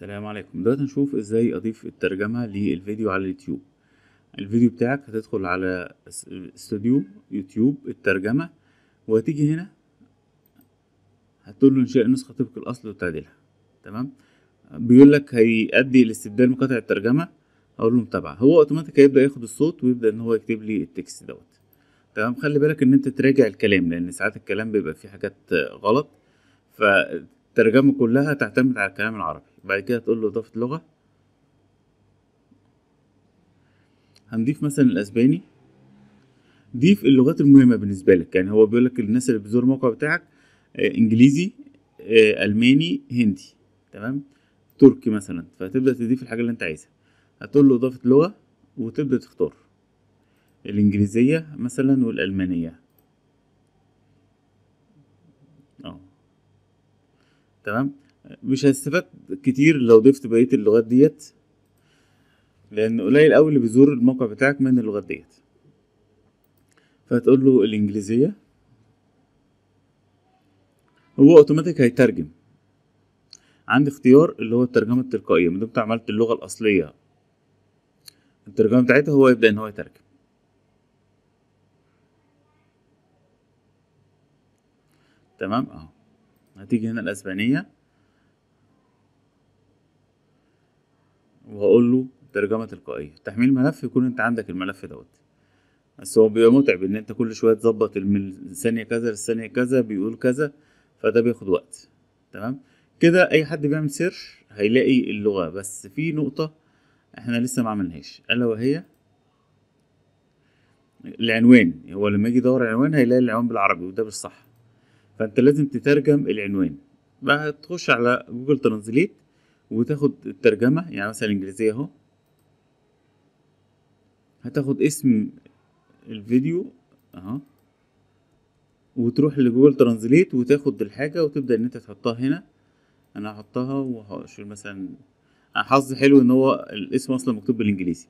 السلام عليكم دلوقتي هنشوف ازاي اضيف الترجمة للفيديو على اليوتيوب الفيديو بتاعك هتدخل على استوديو يوتيوب الترجمة وهتيجي هنا هتقول له انشاء نسخة طبق الاصل وتعديلها تمام بيقول لك هيأدي لاستبدال مقاطع الترجمة اقول له متابعة هو اوتوماتيك هيبدأ ياخد الصوت ويبدأ ان هو يكتب لي التكست دوت تمام خلي بالك ان انت تراجع الكلام لان ساعات الكلام بيبقى فيه حاجات غلط ف الترجمه كلها تعتمد على الكلام العربي بعد كده تقول له اضافه لغه هنضيف مثلا الاسباني ضيف اللغات المهمه بالنسبه لك يعني هو بيقول لك الناس اللي بتزور الموقع بتاعك آه، انجليزي آه، الماني هندي تمام تركي مثلا فهتبدا تضيف الحاجه اللي انت عايزها هتقول له اضافه لغه وتبدا تختار الانجليزيه مثلا والالمانيه تمام مش هستفاد كتير لو ضفت بقيه اللغات ديت لان قليل قوي اللي بيزور الموقع بتاعك من اللغات ديت فهتقول له الانجليزيه هو اوتوماتيك هيترجم عندي اختيار اللي هو الترجمه التلقائيه من دمت عملت اللغه الاصليه الترجمه بتاعتها هو يبدا ان هو يترجم تمام اهو هتيجي هنا الأسبانية وهقول له ترجمة تلقائية تحميل ملف يكون انت عندك الملف دوت بس هو بيبقى متعب ان انت كل شوية تظبط من الثانية كذا للثانية كذا بيقول كذا فده بياخد وقت تمام كده اي حد بيعمل سيرش هيلاقي اللغة بس في نقطة احنا لسه ما عملناهاش الا وهي العنوان هو لما يجي يدور عنوان هيلاقي العنوان بالعربي وده مش صح فانت لازم تترجم العنوان بقى تخش على جوجل ترانزليت وتاخد الترجمة يعني مثلا الانجليزية اهو هتاخد اسم الفيديو اهو وتروح لجوجل ترانزليت وتاخد الحاجة وتبدأ ان انت تحطها هنا انا هحطها وهشيل مثلا حظي حلو ان هو الاسم اصلا مكتوب بالانجليزي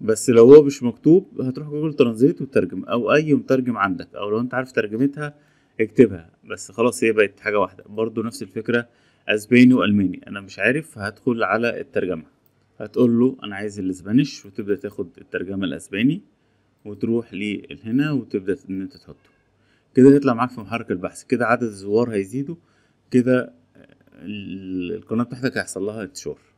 بس لو هو مش مكتوب هتروح جوجل ترانزليت وتترجم او اي مترجم عندك او لو انت عارف ترجمتها اكتبها بس خلاص هي بقت حاجه واحده برضو نفس الفكره اسباني والماني انا مش عارف هدخل على الترجمه هتقول له انا عايز الاسبانيش وتبدا تاخد الترجمه الاسباني وتروح لهنا وتبدا ان انت تحطه كده هيطلع معاك في محرك البحث كده عدد الزوار هيزيدوا كده القناه بتاعتك هيحصل لها انتشار